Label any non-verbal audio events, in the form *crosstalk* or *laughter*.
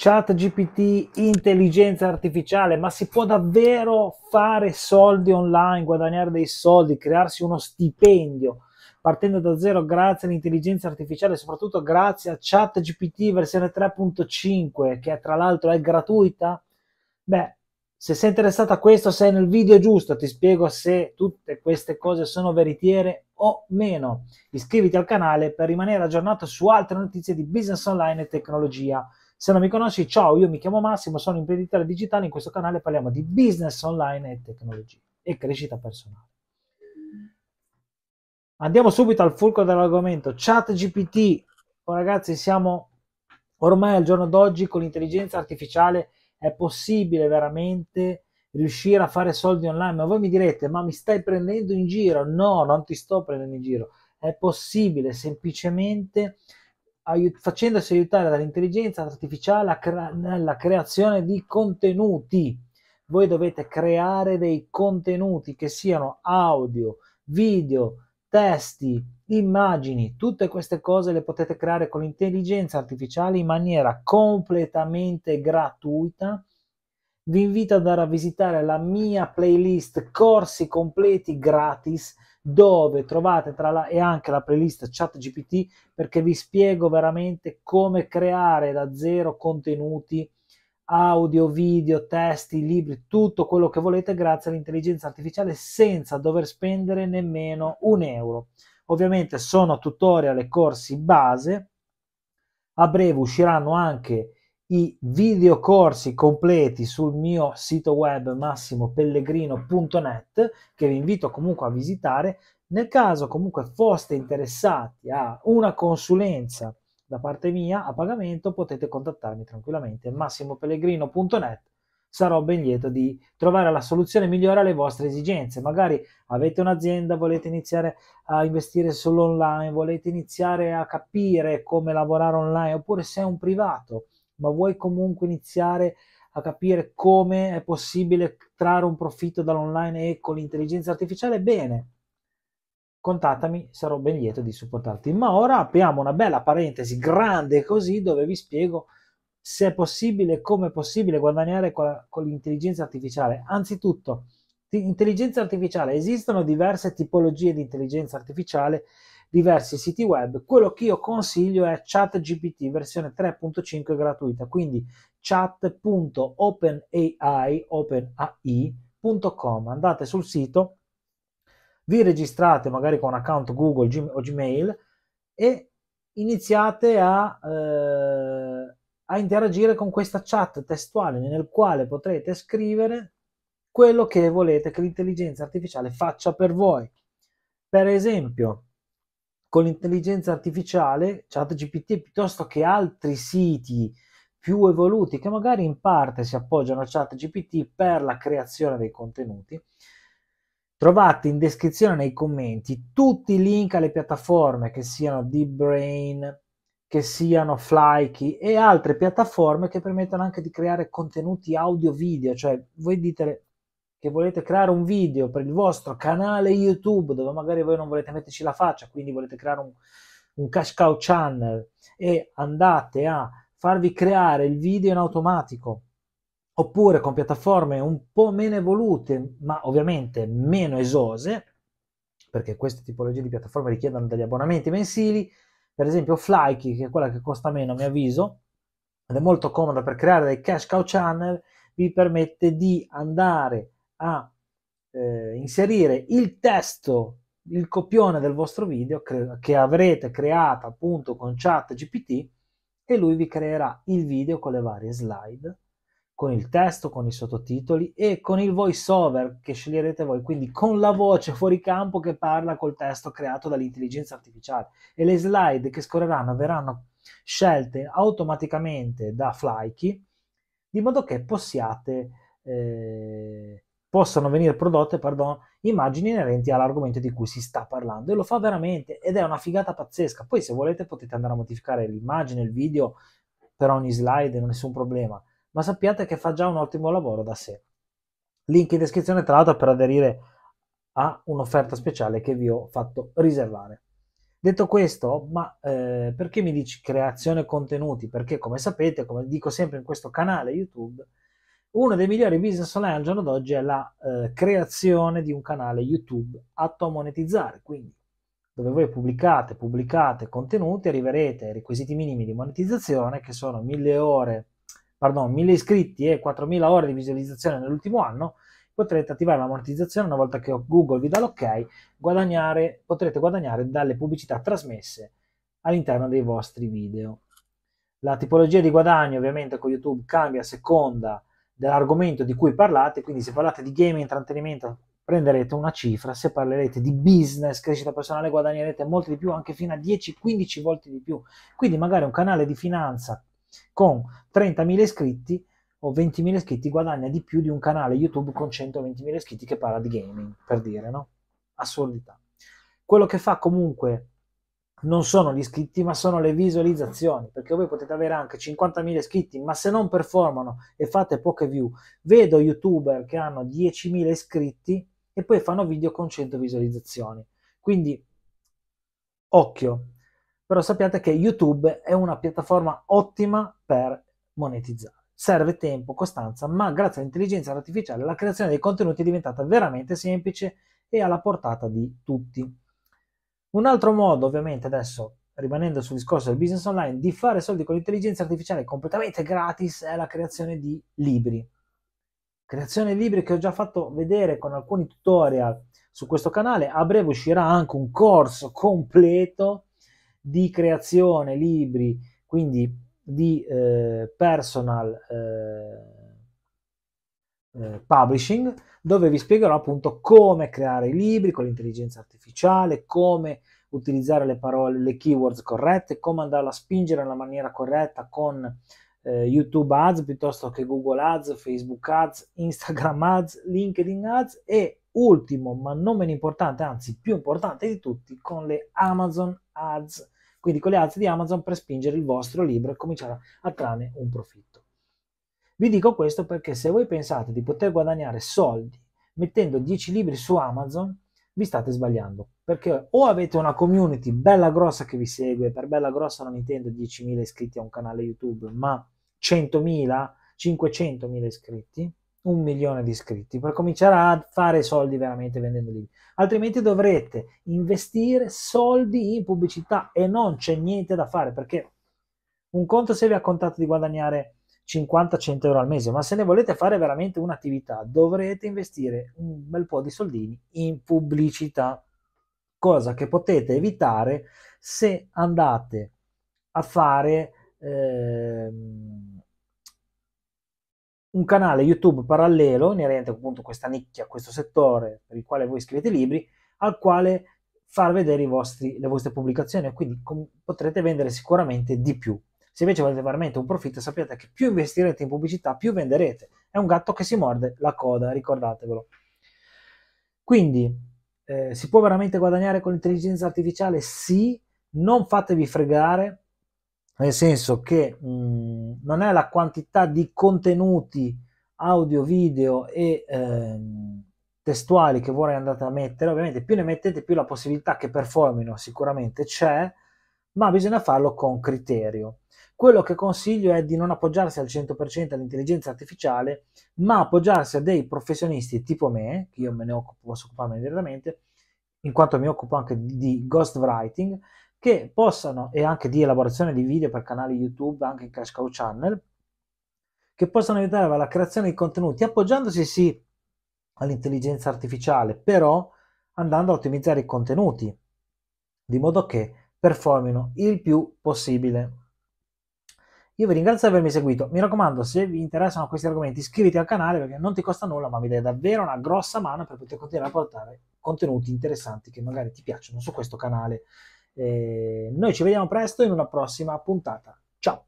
chat GPT, intelligenza artificiale, ma si può davvero fare soldi online, guadagnare dei soldi, crearsi uno stipendio partendo da zero grazie all'intelligenza artificiale, soprattutto grazie a chat GPT versione 3.5 che tra l'altro è gratuita? Beh, se sei interessato a questo sei nel video giusto, ti spiego se tutte queste cose sono veritiere o meno. Iscriviti al canale per rimanere aggiornato su altre notizie di business online e tecnologia. Se non mi conosci, ciao, io mi chiamo Massimo, sono imprenditore digitale, in questo canale parliamo di business online e tecnologia e crescita personale. Andiamo subito al fulcro dell'argomento. Chat GPT, oh, ragazzi, siamo ormai al giorno d'oggi con l'intelligenza artificiale è possibile veramente riuscire a fare soldi online. Ma voi mi direte, ma mi stai prendendo in giro? No, non ti sto prendendo in giro. È possibile semplicemente aiut- facendosi aiutare dall'intelligenza artificiale cre- nella creazione di contenuti. Voi dovete creare dei contenuti che siano audio, video, testi, immagini, tutte queste cose le potete creare con l'intelligenza artificiale in maniera completamente gratuita. Vi invito ad andare a visitare la mia playlist corsi completi gratis dove trovate tra la e anche la playlist ChatGPT perché vi spiego veramente come creare da zero contenuti audio, video, testi, libri, tutto quello che volete grazie all'intelligenza artificiale senza dover spendere nemmeno un euro. Ovviamente sono tutorial e corsi base, a breve usciranno anche i videocorsi completi sul mio sito web massimopellegrino.net che vi invito comunque a visitare nel caso comunque foste interessati a una consulenza da parte mia a pagamento potete contattarmi tranquillamente massimopellegrino.net sarò ben lieto di trovare la soluzione migliore alle vostre esigenze. Magari avete un'azienda, volete iniziare a investire sull'online, volete iniziare a capire come lavorare online, oppure se è un privato ma vuoi comunque iniziare a capire come è possibile trarre un profitto dall'online e con l'intelligenza artificiale, bene, contattami, sarò ben lieto di supportarti. Ma ora apriamo una bella parentesi grande così dove vi spiego se è possibile e come è possibile guadagnare con, la, con l'intelligenza artificiale. Anzitutto, t- intelligenza artificiale, esistono diverse tipologie di intelligenza artificiale diversi siti web. Quello che io consiglio è ChatGPT versione 3.5 gratuita, quindi chat.openai.com. Andate sul sito, vi registrate magari con un account Google o Gmail e iniziate a, eh, a interagire con questa chat testuale nel quale potrete scrivere quello che volete che l'intelligenza artificiale faccia per voi. Per esempio, con l'intelligenza artificiale, ChatGPT, piuttosto che altri siti più evoluti che magari in parte si appoggiano a ChatGPT per la creazione dei contenuti. Trovate in descrizione nei commenti tutti i link alle piattaforme che siano Deep Brain, che siano Flyky e altre piattaforme che permettono anche di creare contenuti audio-video, cioè voi dite, che volete creare un video per il vostro canale YouTube dove magari voi non volete metterci la faccia, quindi volete creare un, un cash cow channel e andate a farvi creare il video in automatico oppure con piattaforme un po' meno evolute ma ovviamente meno esose perché queste tipologie di piattaforme richiedono degli abbonamenti mensili per esempio Flyky che è quella che costa meno a mio avviso ed è molto comoda per creare dei cash cow channel vi permette di andare a eh, inserire il testo, il copione del vostro video cre- che avrete creato appunto con chat GPT e lui vi creerà il video con le varie slide, con il testo, con i sottotitoli e con il voice over che sceglierete voi, quindi con la voce fuori campo che parla col testo creato dall'intelligenza artificiale e le slide che scorreranno verranno scelte automaticamente da Flyky di modo che possiate eh, possano venire prodotte pardon, immagini inerenti all'argomento di cui si sta parlando e lo fa veramente ed è una figata pazzesca. Poi se volete potete andare a modificare l'immagine, il video per ogni slide, nessun problema, ma sappiate che fa già un ottimo lavoro da sé. Link in descrizione tra l'altro per aderire a un'offerta speciale che vi ho fatto riservare. Detto questo, ma eh, perché mi dici creazione contenuti? Perché come sapete, come dico sempre in questo canale YouTube, uno dei migliori business online al giorno d'oggi è la eh, creazione di un canale YouTube atto a monetizzare, quindi dove voi pubblicate, pubblicate contenuti, arriverete ai requisiti minimi di monetizzazione che sono 1000 ore, pardon, 1000 iscritti e 4000 ore di visualizzazione nell'ultimo anno, potrete attivare la monetizzazione una volta che Google vi dà l'ok, guadagnare, potrete guadagnare dalle pubblicità trasmesse all'interno dei vostri video. La tipologia di guadagno ovviamente con YouTube cambia a seconda dell'argomento di cui parlate, quindi se parlate di gaming, intrattenimento, prenderete una cifra, se parlerete di business, crescita personale, guadagnerete molto di più, anche fino a 10-15 volte di più. Quindi magari un canale di finanza con 30.000 iscritti o 20.000 iscritti guadagna di più di un canale YouTube con 120.000 iscritti che parla di gaming, per dire, no? Assurdità. Quello che fa comunque non sono gli iscritti, ma sono le visualizzazioni, perché voi potete avere anche 50.000 iscritti, ma se non performano e fate poche view, vedo youtuber che hanno 10.000 iscritti e poi fanno video con 100 visualizzazioni. Quindi occhio, però sappiate che YouTube è una piattaforma ottima per monetizzare. Serve tempo, costanza, ma grazie all'intelligenza artificiale la creazione dei contenuti è diventata veramente semplice e alla portata di tutti. Un altro modo, ovviamente, adesso rimanendo sul discorso del business online, di fare soldi con l'intelligenza artificiale completamente gratis è la creazione di libri. Creazione di libri che ho già fatto vedere con alcuni tutorial su questo canale. A breve uscirà anche un corso completo di creazione libri, quindi di eh, personal. Eh, eh, publishing, dove vi spiegherò appunto come creare i libri con l'intelligenza artificiale, come utilizzare le parole, le keywords corrette, come andarla a spingere nella maniera corretta con eh, YouTube Ads piuttosto che Google Ads, Facebook Ads, *laughs* Instagram Ads, LinkedIn Ads e ultimo ma non meno importante, anzi più importante di tutti, con le Amazon Ads, quindi con le ads di Amazon per spingere il vostro libro e cominciare a trarne un profitto. Vi dico questo perché se voi pensate di poter guadagnare soldi mettendo 10 libri su Amazon, vi state sbagliando. Perché o avete una community bella grossa che vi segue, per bella grossa non intendo 10.000 iscritti a un canale YouTube, ma 100.000, 500.000 iscritti, un milione di iscritti, per cominciare a fare soldi veramente vendendo libri. Altrimenti dovrete investire soldi in pubblicità e non c'è niente da fare perché un conto se vi ha contato di guadagnare 50-100 euro al mese, ma se ne volete fare veramente un'attività dovrete investire un bel po' di soldini in pubblicità, cosa che potete evitare se andate a fare eh, un canale YouTube parallelo inerente appunto a questa nicchia, a questo settore per il quale voi scrivete libri, al quale far vedere vostri, le vostre pubblicazioni, e quindi com- potrete vendere sicuramente di più. Se invece volete veramente un profitto, sappiate che più investirete in pubblicità, più venderete. È un gatto che si morde la coda, ricordatevelo. Quindi eh, si può veramente guadagnare con l'intelligenza artificiale? Sì, non fatevi fregare, nel senso che mh, mm, non è la quantità di contenuti audio, video e ehm, testuali che vorrei andate a mettere, ovviamente più ne mettete più la possibilità che performino sicuramente c'è, ma bisogna farlo con criterio. Quello che consiglio è di non appoggiarsi al 100% all'intelligenza artificiale, ma appoggiarsi a dei professionisti tipo me, che io me ne occupo, posso occuparmi direttamente, in quanto mi occupo anche di ghostwriting, che possano, e anche di elaborazione di video per canali YouTube, anche in Cash Cow Channel, che possano aiutare alla creazione di contenuti appoggiandosi sì all'intelligenza artificiale, però andando a ottimizzare i contenuti, di modo che performino il più possibile. Io vi ringrazio per avermi seguito. Mi raccomando, se vi interessano questi argomenti, iscriviti al canale perché non ti costa nulla, ma mi dai davvero una grossa mano per poter continuare a portare contenuti interessanti che magari ti piacciono su questo canale. Eh, noi ci vediamo presto in una prossima puntata. Ciao!